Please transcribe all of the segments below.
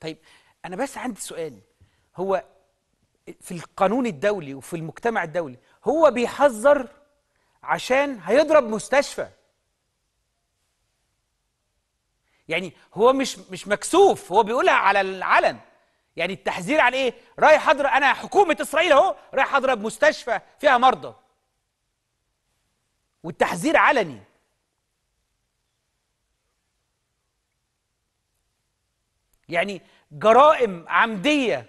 طيب انا بس عندي سؤال هو في القانون الدولي وفي المجتمع الدولي هو بيحذر عشان هيضرب مستشفى يعني هو مش مش مكسوف هو بيقولها على العلن يعني التحذير عن ايه رايح اضرب انا حكومه اسرائيل اهو رايح اضرب مستشفى فيها مرضى والتحذير علني يعني جرائم عمدية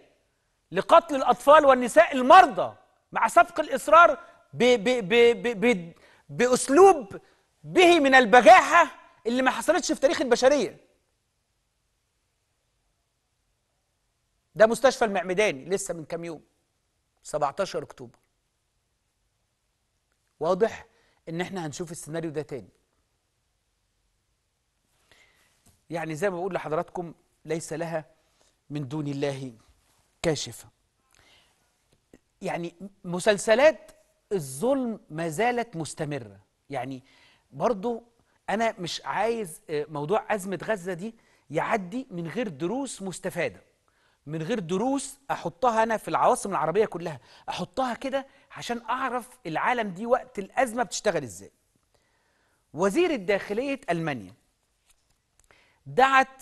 لقتل الأطفال والنساء المرضى مع سبق الإصرار ب ب ب ب بـ بأسلوب به من البجاحة اللي ما حصلتش في تاريخ البشرية ده مستشفى المعمداني لسه من كام يوم 17 أكتوبر واضح إن إحنا هنشوف السيناريو ده تاني يعني زي ما بقول لحضراتكم ليس لها من دون الله كاشفة يعني مسلسلات الظلم ما زالت مستمرة يعني برضو أنا مش عايز آه، موضوع أزمة غزة دي يعدي من غير دروس مستفادة من غير دروس أحطها أنا في العواصم العربية كلها أحطها كده عشان أعرف العالم دي وقت الأزمة بتشتغل إزاي وزير الداخلية ألمانيا دعت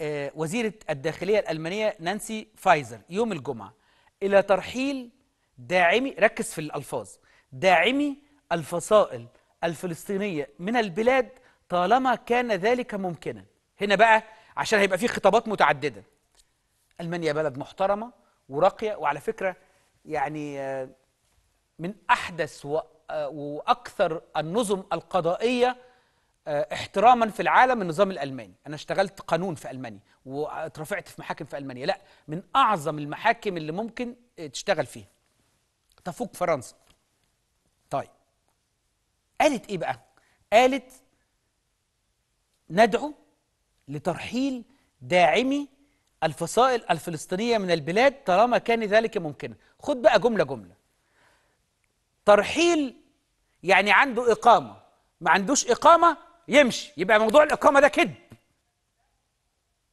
آه، وزيرة الداخلية الألمانية نانسي فايزر يوم الجمعة إلى ترحيل داعمي ركز في الألفاظ داعمي الفصائل الفلسطينية من البلاد طالما كان ذلك ممكنا هنا بقى عشان هيبقى فيه خطابات متعددة ألمانيا بلد محترمة وراقية وعلى فكرة يعني آه، من أحدث آه، وأكثر النظم القضائية آه، احتراما في العالم النظام الالماني انا اشتغلت قانون في المانيا واترفعت في محاكم في المانيا لا من اعظم المحاكم اللي ممكن آه، تشتغل فيها تفوق فرنسا طيب قالت ايه بقى قالت ندعو لترحيل داعمي الفصائل الفلسطينيه من البلاد طالما كان ذلك ممكنا خد بقى جمله جمله ترحيل يعني عنده اقامه ما عندوش إقامة يمشي يبقى موضوع الإقامة ده كذب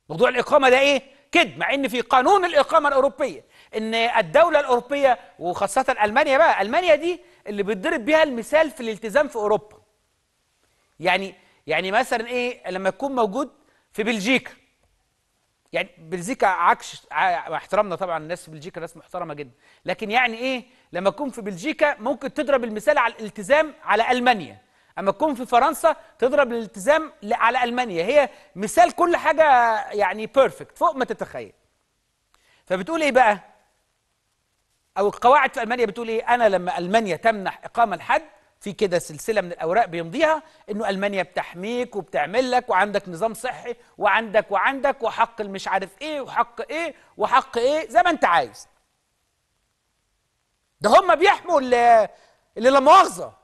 موضوع الإقامة ده إيه؟ كذب مع إن في قانون الإقامة الأوروبية إن الدولة الأوروبية وخاصة ألمانيا بقى ألمانيا دي اللي بيتضرب بيها المثال في الالتزام في أوروبا يعني يعني مثلا إيه لما يكون موجود في بلجيكا يعني بلجيكا عكس احترامنا طبعا الناس في بلجيكا ناس محترمه جدا لكن يعني ايه لما تكون في بلجيكا ممكن تضرب المثال على الالتزام على المانيا اما تكون في فرنسا تضرب الالتزام على المانيا هي مثال كل حاجه يعني بيرفكت فوق ما تتخيل فبتقول ايه بقى او القواعد في المانيا بتقول ايه انا لما المانيا تمنح اقامه لحد في كده سلسله من الاوراق بيمضيها انه المانيا بتحميك وبتعمل لك وعندك نظام صحي وعندك وعندك وحق المش عارف ايه وحق ايه وحق ايه زي ما انت عايز ده هم بيحموا اللي لا مؤاخذه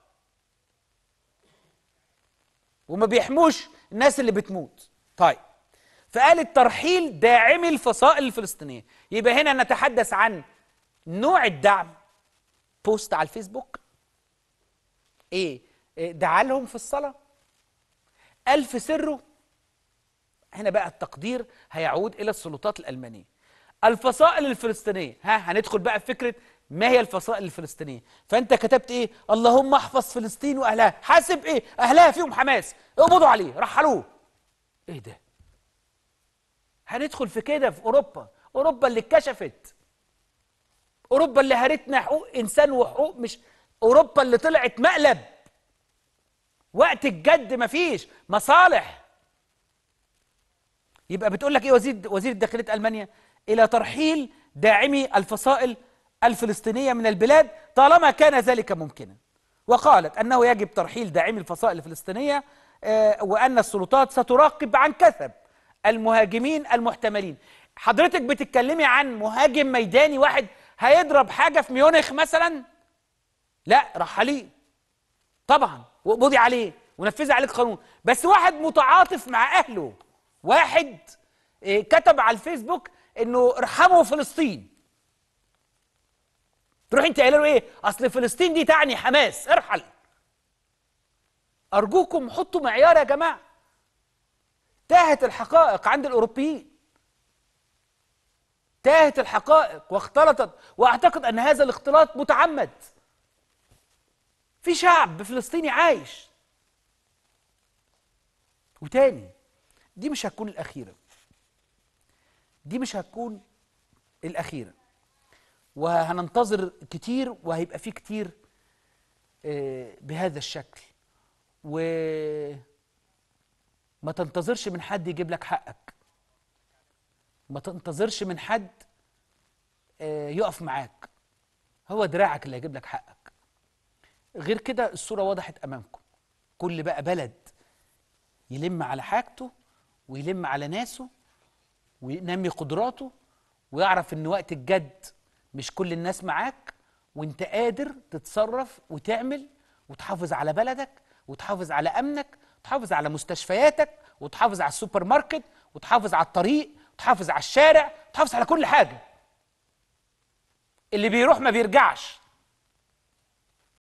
وما بيحموش الناس اللي بتموت طيب فقال الترحيل داعمي الفصائل الفلسطينيه يبقى هنا نتحدث عن نوع الدعم بوست على الفيسبوك ايه, إيه دعا لهم في الصلاه الف سره هنا بقى التقدير هيعود الى السلطات الالمانيه الفصائل الفلسطينيه ها هندخل بقى في فكره ما هي الفصائل الفلسطينية فأنت كتبت إيه اللهم احفظ فلسطين وأهلها حاسب إيه أهلها فيهم حماس اقبضوا عليه رحلوه إيه ده هندخل في كده في أوروبا أوروبا اللي اتكشفت أوروبا اللي هرتنا حقوق إنسان وحقوق مش أوروبا اللي طلعت مقلب وقت الجد مفيش مصالح يبقى بتقول لك ايه وزير وزير داخليه المانيا الى ترحيل داعمي الفصائل الفلسطينية من البلاد طالما كان ذلك ممكنا وقالت أنه يجب ترحيل داعمي الفصائل الفلسطينية آه، وأن السلطات ستراقب عن كثب المهاجمين المحتملين حضرتك بتتكلمي عن مهاجم ميداني واحد هيضرب حاجة في ميونخ مثلا لا رحلي طبعا وقبضي عليه ونفذ عليه القانون بس واحد متعاطف مع أهله واحد آه، كتب على الفيسبوك انه ارحموا فلسطين تروح انت قايله له ايه اصل فلسطين دي تعني حماس ارحل ارجوكم حطوا معيار يا جماعه تاهت الحقائق عند الاوروبيين تاهت الحقائق واختلطت واعتقد ان هذا الاختلاط متعمد في شعب فلسطيني عايش وتاني دي مش هتكون الاخيره دي مش هتكون الاخيره وهننتظر كتير وهيبقى فيه كتير آه، بهذا الشكل وما تنتظرش من حد يجيب لك حقك ما تنتظرش من حد آه، يقف معاك هو دراعك اللي هيجيب لك حقك غير كده الصورة وضحت أمامكم كل بقى بلد يلم على حاجته ويلم على ناسه وينمي قدراته ويعرف ان وقت الجد مش كل الناس معاك وانت قادر تتصرف وتعمل وتحافظ على بلدك وتحافظ على امنك وتحافظ على مستشفياتك وتحافظ على السوبر ماركت وتحافظ على الطريق وتحافظ على الشارع وتحافظ على كل حاجه اللي بيروح ما بيرجعش